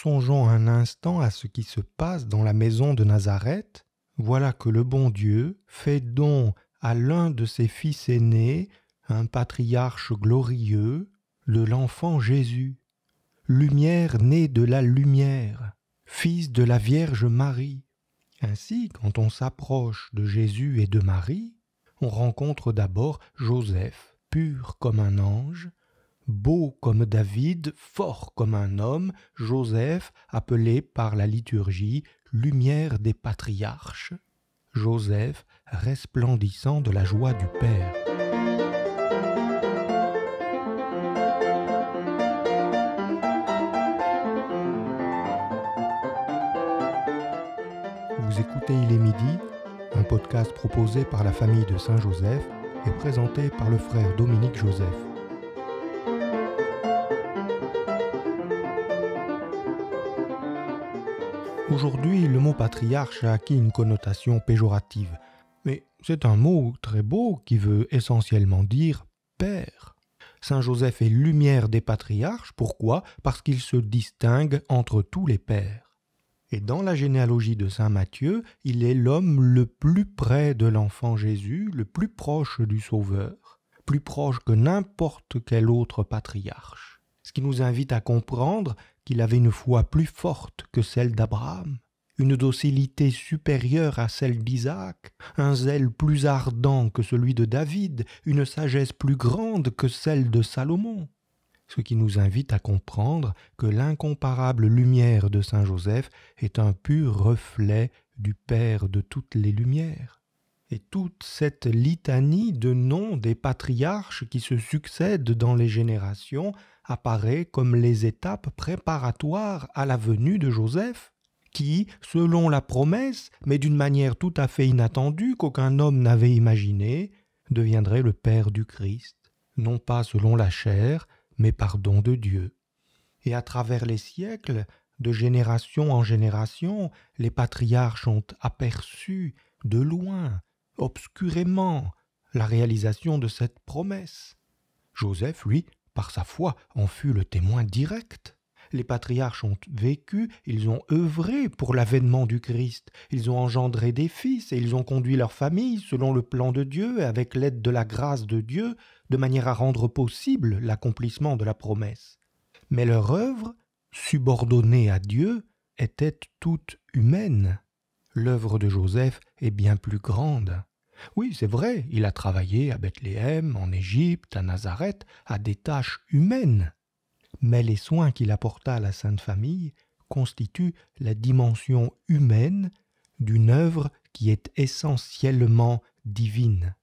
songeons un instant à ce qui se passe dans la maison de Nazareth, voilà que le bon Dieu fait don à l'un de ses fils aînés, un patriarche glorieux, de l'enfant Jésus, lumière née de la lumière, fils de la Vierge Marie. Ainsi, quand on s'approche de Jésus et de Marie, on rencontre d'abord Joseph, pur comme un ange, beau comme David, fort comme un homme, Joseph, appelé par la liturgie lumière des patriarches, Joseph resplendissant de la joie du Père. Vous écoutez Il est midi, un podcast proposé par la famille de Saint-Joseph et présenté par le frère Dominique Joseph. Aujourd'hui, le mot patriarche a acquis une connotation péjorative, mais c'est un mot très beau qui veut essentiellement dire père. Saint Joseph est lumière des patriarches, pourquoi Parce qu'il se distingue entre tous les pères. Et dans la généalogie de Saint Matthieu, il est l'homme le plus près de l'enfant Jésus, le plus proche du Sauveur, plus proche que n'importe quel autre patriarche ce qui nous invite à comprendre qu'il avait une foi plus forte que celle d'Abraham, une docilité supérieure à celle d'Isaac, un zèle plus ardent que celui de David, une sagesse plus grande que celle de Salomon ce qui nous invite à comprendre que l'incomparable lumière de Saint Joseph est un pur reflet du Père de toutes les lumières. Et toute cette litanie de noms des patriarches qui se succèdent dans les générations apparaît comme les étapes préparatoires à la venue de Joseph, qui, selon la promesse, mais d'une manière tout à fait inattendue qu'aucun homme n'avait imaginée, deviendrait le Père du Christ, non pas selon la chair, mais par don de Dieu. Et à travers les siècles, de génération en génération, les patriarches ont aperçu, de loin, obscurément, la réalisation de cette promesse. Joseph, lui, par sa foi, en fut le témoin direct. Les patriarches ont vécu, ils ont œuvré pour l'avènement du Christ, ils ont engendré des fils et ils ont conduit leur famille selon le plan de Dieu et avec l'aide de la grâce de Dieu, de manière à rendre possible l'accomplissement de la promesse. Mais leur œuvre, subordonnée à Dieu, était toute humaine. L'œuvre de Joseph est bien plus grande. Oui, c'est vrai, il a travaillé à Bethléem, en Égypte, à Nazareth, à des tâches humaines. Mais les soins qu'il apporta à la Sainte Famille constituent la dimension humaine d'une œuvre qui est essentiellement divine.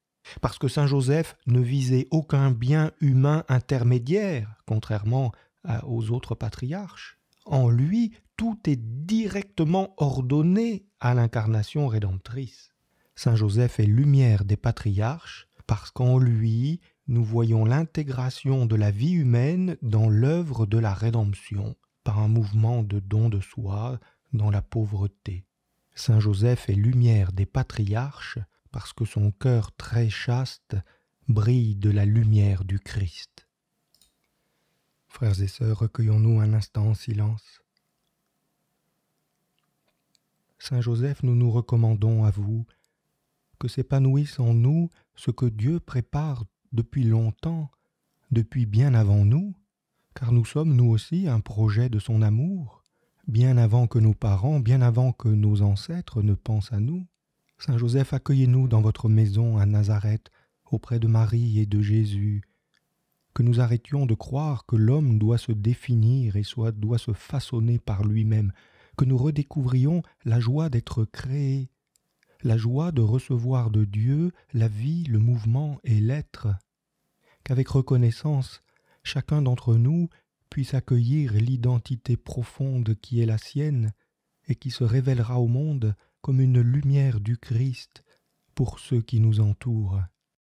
Parce que Saint Joseph ne visait aucun bien humain intermédiaire, contrairement aux autres patriarches. En lui, tout est directement ordonné à l'incarnation rédemptrice. Saint Joseph est lumière des patriarches, parce qu'en lui, nous voyons l'intégration de la vie humaine dans l'œuvre de la rédemption, par un mouvement de don de soi dans la pauvreté. Saint Joseph est lumière des patriarches, parce que son cœur très chaste brille de la lumière du Christ. Frères et sœurs, recueillons-nous un instant en silence. Saint Joseph, nous nous recommandons à vous, que s'épanouisse en nous ce que Dieu prépare depuis longtemps, depuis bien avant nous, car nous sommes nous aussi un projet de son amour, bien avant que nos parents, bien avant que nos ancêtres ne pensent à nous. Saint Joseph, accueillez-nous dans votre maison à Nazareth, auprès de Marie et de Jésus, que nous arrêtions de croire que l'homme doit se définir et soit, doit se façonner par lui-même, que nous redécouvrions la joie d'être créé, la joie de recevoir de Dieu la vie, le mouvement et l'être, qu'avec reconnaissance, chacun d'entre nous puisse accueillir l'identité profonde qui est la sienne et qui se révélera au monde comme une lumière du Christ pour ceux qui nous entourent.